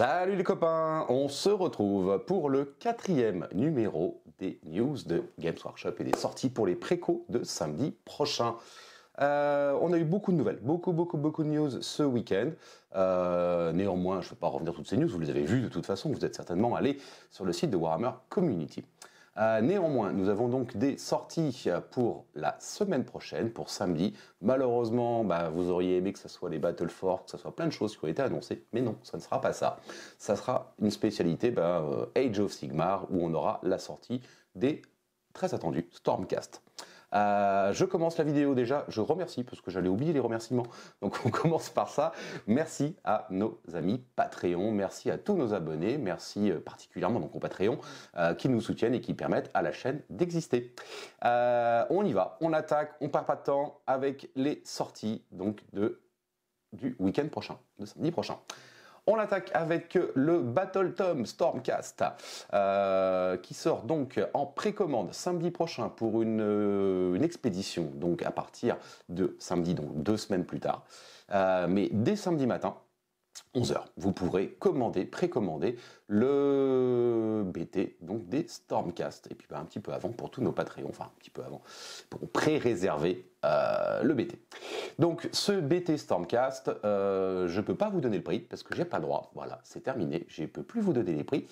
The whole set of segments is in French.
Salut les copains, on se retrouve pour le quatrième numéro des news de Games Workshop et des sorties pour les précos de samedi prochain. Euh, on a eu beaucoup de nouvelles, beaucoup, beaucoup, beaucoup de news ce week-end. Euh, néanmoins, je ne peux pas revenir toutes ces news, vous les avez vues de toute façon, vous êtes certainement allés sur le site de Warhammer Community. Euh, néanmoins, nous avons donc des sorties pour la semaine prochaine, pour samedi. Malheureusement, bah, vous auriez aimé que ce soit les Battle Forks, que ce soit plein de choses qui ont été annoncées, mais non, ça ne sera pas ça. Ça sera une spécialité bah, euh, Age of Sigmar, où on aura la sortie des très attendus Stormcast. Euh, je commence la vidéo déjà. Je remercie parce que j'allais oublier les remerciements. Donc on commence par ça. Merci à nos amis Patreon. Merci à tous nos abonnés. Merci euh, particulièrement donc aux Patreon euh, qui nous soutiennent et qui permettent à la chaîne d'exister. on y va. On attaque. On part pas de temps avec les sorties donc de du week-end prochain, de samedi prochain. On l'attaque avec le Battle Tom Stormcast euh, qui sort donc en précommande samedi prochain pour euh, une, expédition donc à partir de samedi donc deux semaines plus tard. Euh, mais dès samedi matin, 11h. Vous pourrez commander, précommander le BT donc des Stormcast. Et puis bah, un petit peu avant pour tous nos Patreons, enfin un petit peu avant, pour pré-réserver euh, le BT. Donc ce BT Stormcast, euh, je ne peux pas vous donner le prix parce que j'ai pas le droit. Voilà, c'est terminé. Je ne peux plus vous donner les prix.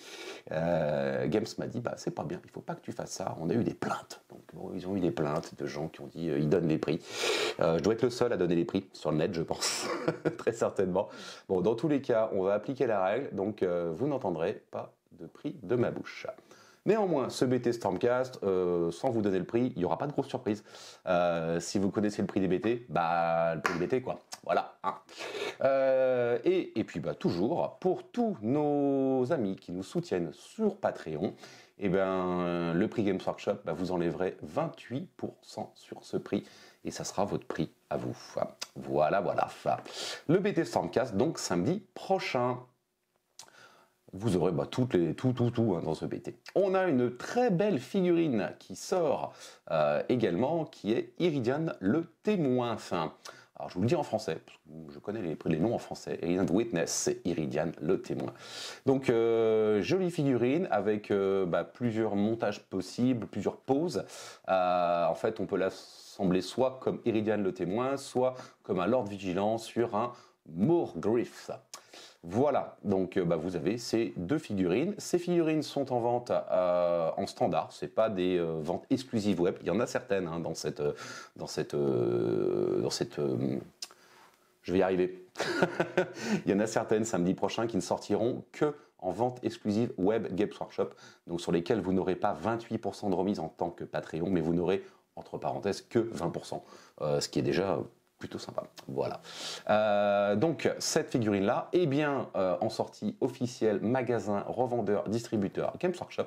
Euh, Games m'a dit, bah c'est pas bien, il faut pas que tu fasses ça. On a eu des plaintes ils ont eu des plaintes de gens qui ont dit euh, ils donnent les prix. Euh, je dois être le seul à donner les prix sur le net, je pense, très certainement. Bon, dans tous les cas, on va appliquer la règle, donc euh, vous n'entendrez pas de prix de ma bouche. Néanmoins, ce BT Stormcast, euh, sans vous donner le prix, il n'y aura pas de grosse surprise. Euh, si vous connaissez le prix des BT, bah le prix des BT quoi. Voilà. Hein. Euh, et, puis bah toujours, pour tous nos amis qui nous soutiennent sur Patreon, eh ben, le prix Games Workshop, bah, vous enlèverez 28% sur ce prix et ça sera votre prix à vous. Voilà, voilà. Le BT Stormcast, donc samedi prochain vous aurez bah, toutes les, tout, tout, tout hein, dans ce BT. On a une très belle figurine qui sort euh, également, qui est Iridian le témoin. alors je vous le dis en français, parce que je connais les, noms en français. Iridian Witness, c'est Iridian le témoin. Donc euh, jolie figurine avec euh, bah, plusieurs montages possibles, plusieurs poses. en fait, on peut l'assembler soit comme Iridian le témoin, soit comme un Lord Vigilant sur un Moor voilà, donc euh, bah, vous avez ces deux figurines. Ces figurines sont en vente euh, en standard, ce n'est pas des euh, ventes exclusives web. Il y en a certaines hein, dans cette, dans cette, dans cette. je vais y arriver. Il y en a certaines samedi prochain qui ne sortiront que en vente exclusive web Games Workshop, donc sur lesquelles vous n'aurez pas 28% de remise en tant que Patreon, mais vous n'aurez entre parenthèses que 20%, ce qui est déjà plutôt sympa. Voilà. Euh, donc cette figurine là, eh bien euh, en sortie officielle, magasin, revendeur, distributeur, Games Workshop.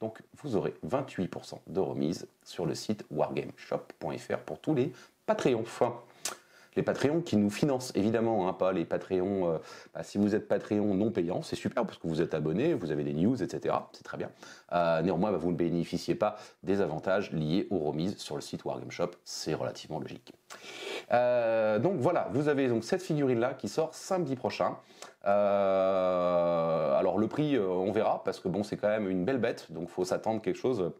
Donc vous aurez 28% de remise sur le site wargameshop.fr pour tous les Patreons les Patreons qui nous financent, évidemment, hein, pas les Patreons. Euh, bah, si vous êtes Patreon non payant, c'est super parce que vous êtes abonné, vous avez des news, etc. C'est très bien. Euh, néanmoins, bah, vous ne bénéficiez pas des avantages liés aux remises sur le site Wargame Shop. C'est relativement logique. Euh, donc voilà, vous avez donc cette figurine là qui sort samedi prochain. alors le prix, on verra parce que bon, c'est quand même une belle bête, donc faut s'attendre quelque chose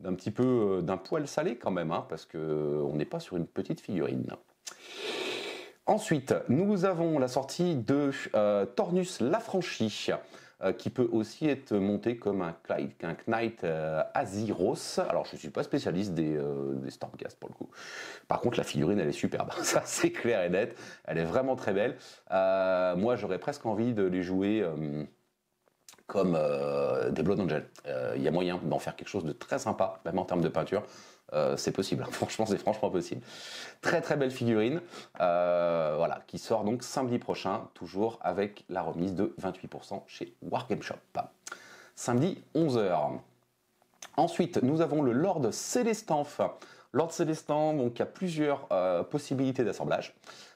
d'un petit peu d'un poil salé quand même, hein, parce que on n'est pas sur une petite figurine. Ensuite, nous avons la sortie de euh, Tornus la euh, qui peut aussi être monté comme un, Knight euh, Alors, je ne suis pas spécialiste des, euh, des Stormcast pour le coup. Par contre, la figurine, elle est superbe. Ça, c'est clair et net. Elle est vraiment très belle. moi, j'aurais presque envie de les jouer comme des Blood Angel. Il y a moyen d'en faire quelque chose de très sympa, même en termes de peinture. Euh, c'est possible, franchement, c'est franchement possible. Très très belle figurine, euh, voilà, qui sort donc samedi prochain, toujours avec la remise de 28% chez Wargame Shop. Samedi 11h. Ensuite, nous avons le Lord enfin Lord Célestan, donc, il a plusieurs euh, possibilités d'assemblage.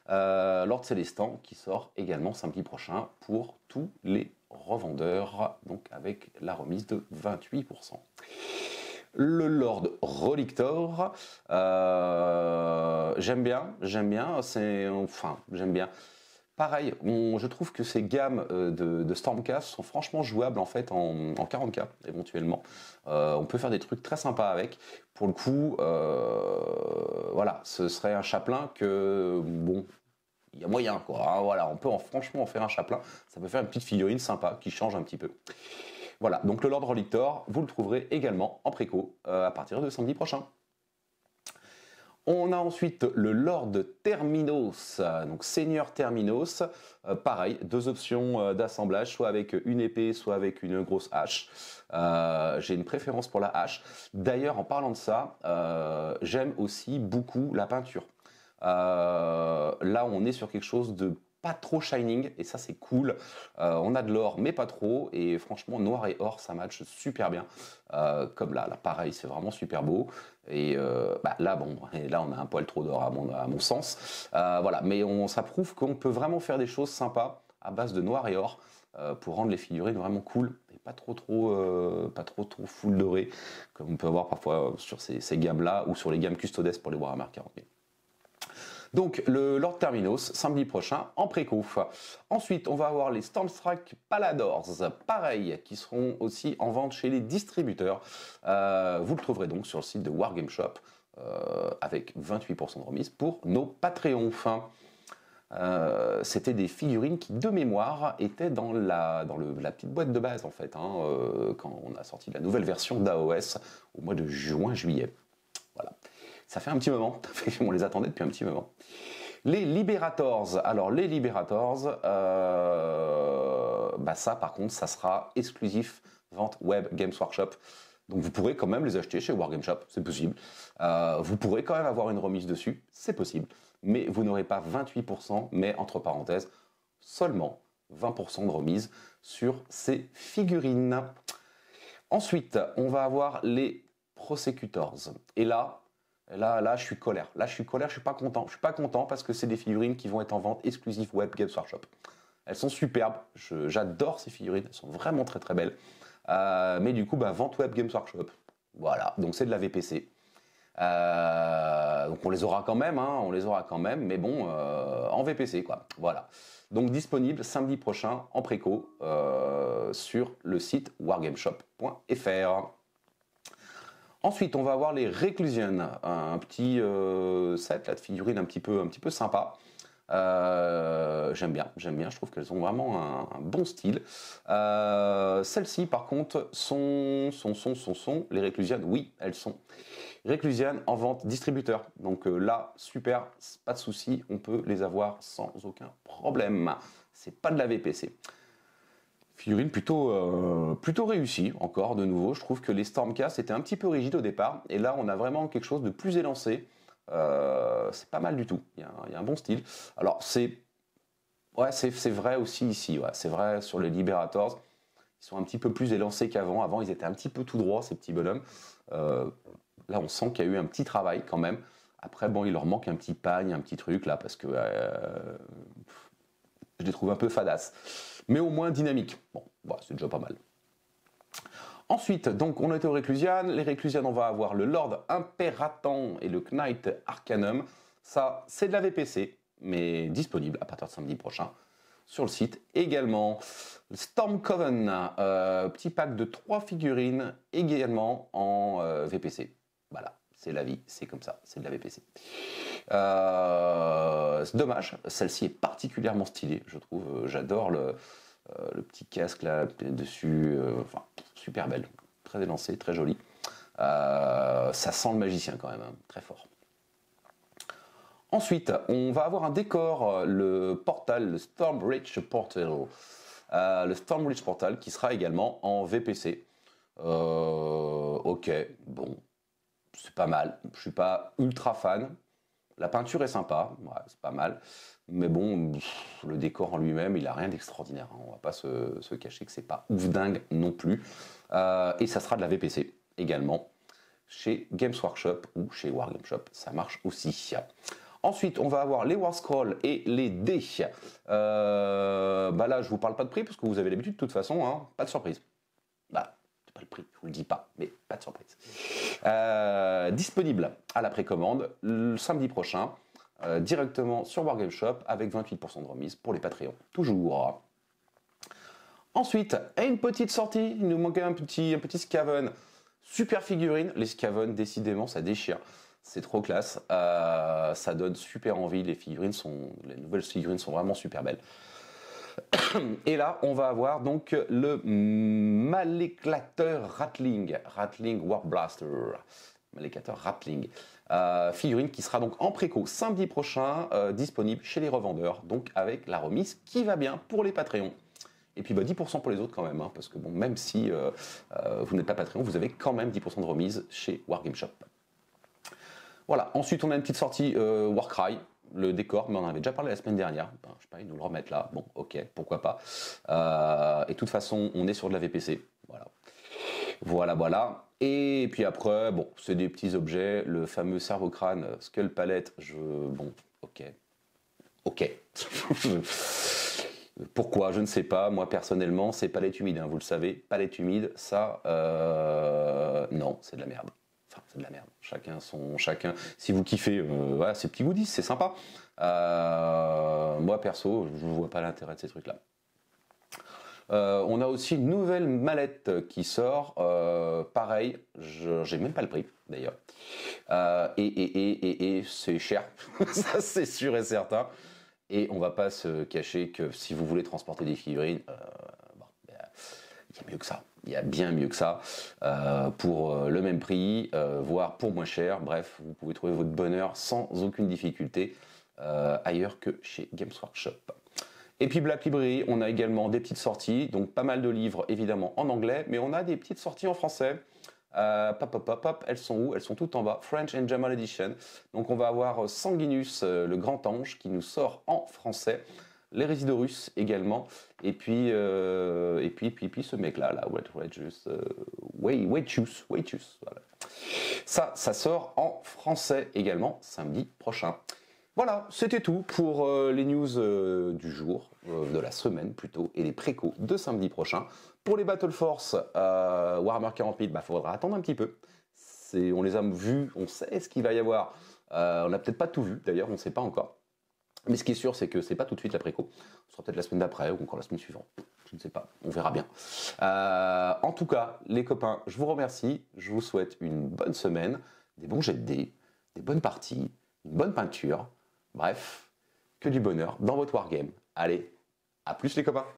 Lord Célestan qui sort également samedi prochain pour tous les revendeurs, donc avec la remise de 28% le Lord Relictor. Euh, j'aime bien, j'aime bien, c'est enfin, j'aime bien. Pareil, je trouve que ces gammes euh, de, Stormcast sont franchement jouables en fait en, 40k éventuellement. Euh, on peut faire des trucs très sympas avec. Pour le coup, voilà, ce serait un chaplain que bon, il y a moyen quoi. Hein, voilà, on peut franchement en faire un chaplain. Ça peut faire une petite figurine sympa qui change un petit peu. Voilà, donc le Lord Relictor, vous le trouverez également en préco euh, à partir de samedi prochain. On a ensuite le Lord Terminos, donc Seigneur Terminos. Euh, pareil, deux options euh, d'assemblage, soit avec une épée, soit avec une grosse hache. j'ai une préférence pour la hache. D'ailleurs, en parlant de ça, j'aime aussi beaucoup la peinture. là, on est sur quelque chose de pas trop Shining, et ça c'est cool. Euh, on a de l'or, mais pas trop, et franchement, noir et or, ça match super bien. Euh, comme là, là pareil, c'est vraiment super beau. Et euh, bah, là, bon, et là on a un poil trop d'or à mon, à mon sens. voilà, mais on, ça prouve qu'on peut vraiment faire des choses sympas à base de noir et or pour rendre les figurines vraiment cool et pas trop trop pas trop trop full doré comme on peut avoir parfois sur ces, ces gammes là ou sur les gammes custodes pour les Warhammer 40 donc le Lord Terminos, samedi prochain, en précouf. Ensuite, on va avoir les tracks Paladors, pareil, qui seront aussi en vente chez les distributeurs. Euh, vous le trouverez donc sur le site de Wargame Shop, euh, avec 28% de remise pour nos Patreons. Euh, c'était des figurines qui, de mémoire, étaient dans la, dans la petite boîte de base, en fait, hein, quand on a sorti la nouvelle version d'AOS au mois de juin-juillet. Ça fait un petit moment. On les attendait depuis un petit moment. Les Liberators. Alors, les Liberators, euh, bah ça, par contre, ça sera exclusif vente web Games Workshop. Donc, vous pourrez quand même les acheter chez Wargame Shop, c'est possible. Euh, vous pourrez quand même avoir une remise dessus, c'est possible. Mais vous n'aurez pas 28%, mais entre parenthèses, seulement 20% de remise sur ces figurines. Ensuite, on va avoir les Prosecutors. Et là, Là, là, je suis colère. Là, je suis colère, je suis pas content. Je suis pas content parce que c'est des figurines qui vont être en vente exclusive Web Games Workshop. Elles sont superbes. J'adore ces figurines. Elles sont vraiment très très belles. Euh, mais du coup, bah, vente Web Games Workshop. Voilà. Donc c'est de la VPC. Euh, donc on les aura quand même, hein. on les aura quand même, mais bon, euh, en VPC quoi. Voilà. Donc disponible samedi prochain en préco sur le site wargameshop.fr. Ensuite, on va avoir les Reclusion, un petit euh, set de figurines un petit peu, un petit peu sympa. Euh, j'aime bien, j'aime bien, je trouve qu'elles ont vraiment un, bon style. Euh, celles-ci, par contre, sont, sont, sont, sont, sont, les Reclusion, oui, elles sont. Reclusion en vente distributeur. Donc là, super, pas de souci, on peut les avoir sans aucun problème. C'est pas de la VPC plutôt euh, plutôt réussie encore de nouveau. Je trouve que les Stormcast étaient un petit peu rigides au départ et là on a vraiment quelque chose de plus élancé. Euh, c'est pas mal du tout. Il y, a un, bon style. Alors c'est ouais c'est, vrai aussi ici. C'est vrai sur les Liberators. Ils sont un petit peu plus élancés qu'avant. Avant ils étaient un petit peu tout droits ces petits bonhommes. Euh, là on sent qu'il y a eu un petit travail quand même. Après bon il leur manque un petit pagne, un petit truc là parce que je les trouve un peu fadasse, mais au moins dynamique. Bon, bah, c'est déjà pas mal. Ensuite, donc on a été aux Réclusianes. Les Réclusianes, on va avoir le Lord Imperatant et le Knight Arcanum. Ça, c'est de la VPC, mais disponible à partir de samedi prochain sur le site également. Storm Coven, euh, petit pack de trois figurines également en euh, VPC. Voilà. C'est la vie, c'est comme ça, c'est de la VPC. Euh, c'est dommage, celle-ci est particulièrement stylée, je trouve. Euh, j'adore euh, le, petit casque là dessus, enfin, super belle, très élancée, très jolie. ça sent le magicien quand même, hein, très fort. Ensuite, on va avoir un décor, le portal, le Stormbridge Portal. le Stormbridge Portal qui sera également en VPC. ok, bon, c'est pas mal. Je suis pas ultra fan. La peinture est sympa, c'est pas mal. Mais bon, le décor en lui-même, il a rien d'extraordinaire. Hein. On va pas se, cacher que c'est pas ouf dingue non plus. Euh, et ça sera de la VPC également chez Games Workshop ou chez Wargame Shop, ça marche aussi. Ensuite, on va avoir les War Scrolls et les dés. Euh, bah là, je vous parle pas de prix parce que vous avez l'habitude de toute façon, hein. pas de surprise. Je vous le dis pas, mais pas de surprise. Euh, disponible à la précommande le samedi prochain, euh, directement sur Wargame Shop avec 28% de remise pour les Patreons. Toujours. Ensuite, une petite sortie. Il nous manquait un petit, un petit Scaven. Super figurine. Les Scaven, décidément, ça déchire. C'est trop classe. Euh, ça donne super envie. Les figurines sont, les nouvelles figurines sont vraiment super belles. Et là, on va avoir donc le Maléclateur Rattling, Rattling Warblaster, Maléclateur Rattling, euh, figurine qui sera donc en préco samedi prochain, euh, disponible chez les revendeurs, donc avec la remise qui va bien pour les Patreons. Et puis 10% bah, pour les autres quand même, hein, parce que bon, même si euh, vous n'êtes pas Patreon, vous avez quand même 10% de remise chez Wargame Shop. Voilà, ensuite on a une petite sortie Warcry, le décor, mais on en avait déjà parlé la semaine dernière. je je sais pas, ils nous le remettent là. Bon, ok, pourquoi pas. Euh, et de toute façon, on est sur de la VPC. Voilà. Voilà, voilà. Et puis après, bon, c'est des petits objets. Le fameux sarocrane euh, Skull Palette, je. Bon, ok. Ok. Pourquoi Je ne sais pas. Moi, personnellement, c'est palette humide, hein, vous le savez. Palette humide, ça. Euh, non, c'est de la merde. Enfin, c'est de la merde. Chacun son, chacun. Si vous kiffez, euh, voilà, ces petits goodies, c'est sympa. Euh, moi perso, je ne vois pas l'intérêt de ces trucs-là. Euh, on a aussi une nouvelle mallette qui sort. Euh, pareil, je n'ai même pas le prix d'ailleurs. et et, et, et, et c'est cher, ça c'est sûr et certain. Et on va pas se cacher que si vous voulez transporter des figurines, ben, il y a mieux que ça il y a bien mieux que ça euh, pour euh, le même prix, euh, voire pour moins cher. Bref, vous pouvez trouver votre bonheur sans aucune difficulté ailleurs que chez Games Workshop. Et puis Black Library, on a également des petites sorties, donc pas mal de livres évidemment en anglais, mais on a des petites sorties en français. pop, pop, pop, elles sont où Elles sont toutes en bas. French and German Edition. Donc on va avoir Sanguinus, le grand ange, qui nous sort en français les résidus russes également, et puis, euh, et puis, puis, puis ce mec-là, là, Wait, wait, euh, wait, Ça, ça sort en français également samedi prochain. Voilà, c'était tout pour euh, les news du jour, de la semaine plutôt, et les précos de samedi prochain. Pour les Battle Force Warhammer 40 000, bah faudra attendre un petit peu. On les a vus, on sait ce qu'il va y avoir. on n'a peut-être pas tout vu d'ailleurs, on ne sait pas encore. Mais ce qui est sûr, c'est que ce n'est pas tout de suite la préco. Ce sera peut-être la semaine d'après ou encore la semaine suivante. Je ne sais pas. On verra bien. Euh, en tout cas, les copains, je vous remercie. Je vous souhaite une bonne semaine, des bons jets de dés, des bonnes parties, une bonne peinture. Bref, que du bonheur dans votre wargame. Allez, à plus les copains.